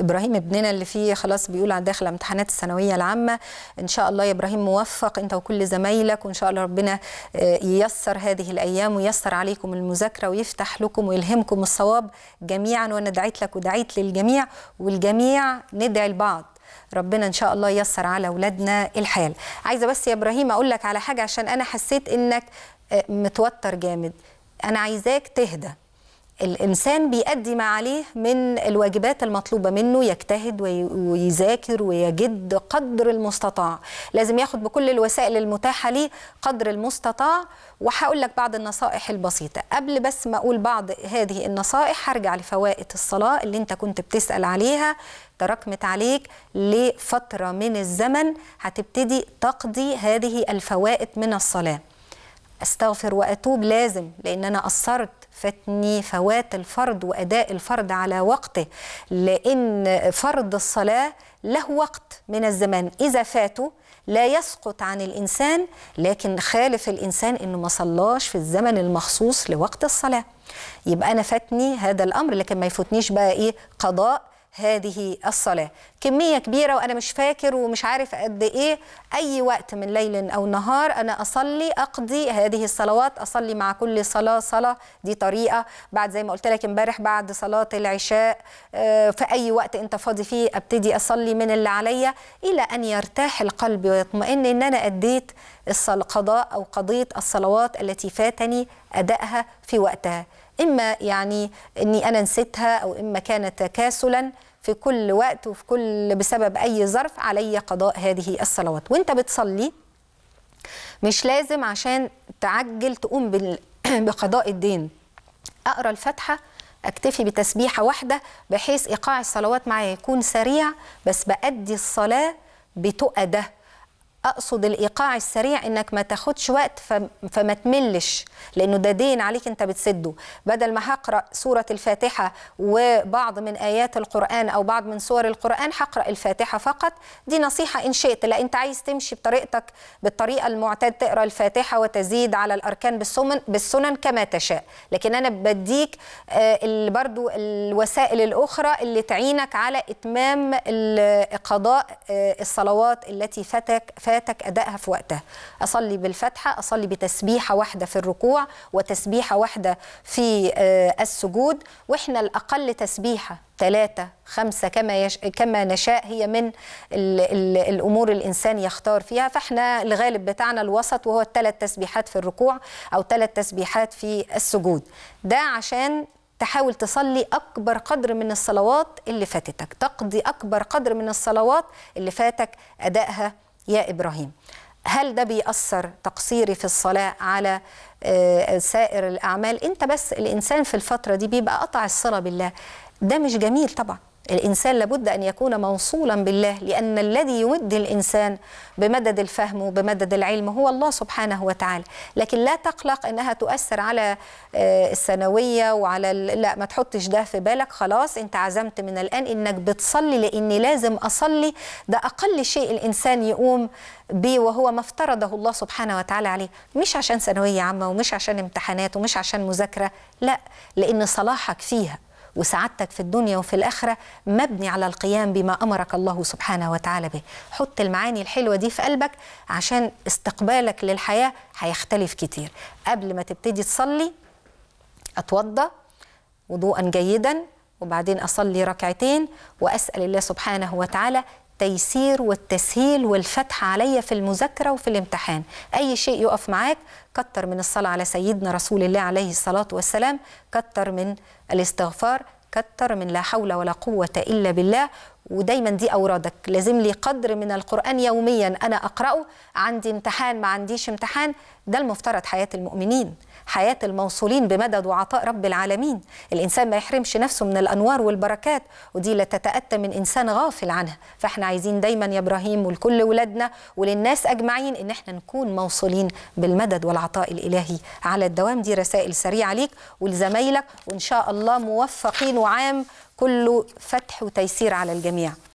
ابراهيم ابننا اللي فيه خلاص بيقول على داخل امتحانات الثانويه العامه ان شاء الله يا ابراهيم موفق انت وكل زمايلك وان شاء الله ربنا آه، ييسر هذه الايام وييسر عليكم المذاكره ويفتح لكم ويلهمكم الصواب جميعا وانا دعيت لك ودعيت للجميع والجميع ندعي لبعض ربنا ان شاء الله ييسر على اولادنا الحال عايزه بس يا ابراهيم اقول لك على حاجه عشان انا حسيت انك آه، متوتر جامد انا عايزاك تهدى الإنسان بيأدي ما عليه من الواجبات المطلوبة منه يجتهد ويذاكر ويجد قدر المستطاع لازم ياخد بكل الوسائل المتاحة ليه قدر المستطاع وهقول لك بعض النصائح البسيطة قبل بس ما أقول بعض هذه النصائح هرجع لفوائد الصلاة اللي أنت كنت بتسأل عليها تراكمت عليك لفترة من الزمن هتبتدي تقضي هذه الفوائد من الصلاة استغفر واتوب لازم لان انا قصرت فاتني فوات الفرض واداء الفرض على وقته لان فرض الصلاه له وقت من الزمان اذا فاته لا يسقط عن الانسان لكن خالف الانسان انه ما صلاش في الزمن المخصوص لوقت الصلاه يبقى انا فاتني هذا الامر لكن ما يفوتنيش بقى ايه قضاء هذه الصلاة كمية كبيرة وأنا مش فاكر ومش عارف قد إيه أي وقت من ليل أو نهار أنا أصلي أقضي هذه الصلوات أصلي مع كل صلاة صلاة دي طريقة بعد زي ما قلت لك امبارح بعد صلاة العشاء آه، في أي وقت أنت فاضي فيه أبتدي أصلي من اللي عليا إلى أن يرتاح القلب ويطمئن إن أنا أديت القضاء أو قضيت الصلوات التي فاتني أدائها في وقتها إما يعني أني أنا نسيتها أو إما كانت تكاسلاً في كل وقت وفي كل بسبب أي ظرف علي قضاء هذه الصلوات وانت بتصلي مش لازم عشان تعجل تقوم بقضاء الدين أقرأ الفاتحة اكتفي بتسبيحه واحده بحيث ايقاع الصلوات معايا يكون سريع بس بادي الصلاه بتؤده اقصد الايقاع السريع انك ما تاخدش وقت فما تملش لانه ده دين عليك انت بتسده بدل ما هقرا سوره الفاتحه وبعض من ايات القران او بعض من سور القران هقرا الفاتحه فقط دي نصيحه ان شئت لا انت عايز تمشي بطريقتك بالطريقه المعتاد تقرا الفاتحه وتزيد على الاركان بالسنن بالسنن كما تشاء لكن انا بديك آه، برضو الوسائل الاخرى اللي تعينك على اتمام قضاء آه، الصلوات التي فاتك صلاتك أدائها في وقتها أصلي بالفتحة أصلي بتسبيحة واحدة في الركوع وتسبيحة واحدة في آه، السجود وإحنا الأقل تسبيحة ثلاثة خمسة كما, يش... كما نشاء هي من ال... ال... الأمور الإنسان يختار فيها فإحنا الغالب بتاعنا الوسط وهو الثلاث تسبيحات في الركوع أو ثلاث تسبيحات في السجود ده عشان تحاول تصلي أكبر قدر من الصلوات اللي فاتتك تقضي أكبر قدر من الصلوات اللي فاتك أدائها يا إبراهيم هل ده بيأثر تقصيري في الصلاة على آه، سائر الأعمال أنت بس الإنسان في الفترة دي بيبقى قطع الصلة بالله ده مش جميل طبعا الإنسان لابد أن يكون موصولا بالله لأن الذي يمد الإنسان بمدد الفهم وبمدد العلم هو الله سبحانه وتعالى لكن لا تقلق أنها تؤثر على آه، الثانوية وعلى لا ما تحطش ده في بالك خلاص أنت عزمت من الآن أنك بتصلي لأني لازم أصلي ده أقل شيء الإنسان يقوم بي وهو ما افترضه الله سبحانه وتعالى عليه مش عشان ثانوية عامة ومش عشان امتحانات ومش عشان مذاكرة لا لأن صلاحك فيها وسعادتك في الدنيا وفي الآخرة مبني على القيام بما أمرك الله سبحانه وتعالى به حط المعاني الحلوة دي في قلبك عشان استقبالك للحياة هيختلف كتير قبل ما تبتدي تصلي أتوضى وضوءا جيدا وبعدين أصلي ركعتين وأسأل الله سبحانه وتعالى التيسير والتسهيل والفتح عليا في المذاكره وفي الامتحان اي شيء يقف معاك كتر من الصلاه على سيدنا رسول الله عليه الصلاه والسلام كتر من الاستغفار كتر من لا حول ولا قوه الا بالله ودايما دي أورادك لازم لي قدر من القرآن يوميا أنا أقرأه عندي امتحان ما عنديش امتحان ده المفترض حياة المؤمنين حياة الموصولين بمدد وعطاء رب العالمين الإنسان ما يحرمش نفسه من الأنوار والبركات ودي لا تتأتى من إنسان غافل عنها فإحنا عايزين دايما يا إبراهيم ولكل ولادنا وللناس أجمعين إن إحنا نكون موصولين بالمدد والعطاء الإلهي على الدوام دي رسائل سريعة ليك ولزمايلك وإن شاء الله موفقين وعام كله فتح وتيسير على الجميع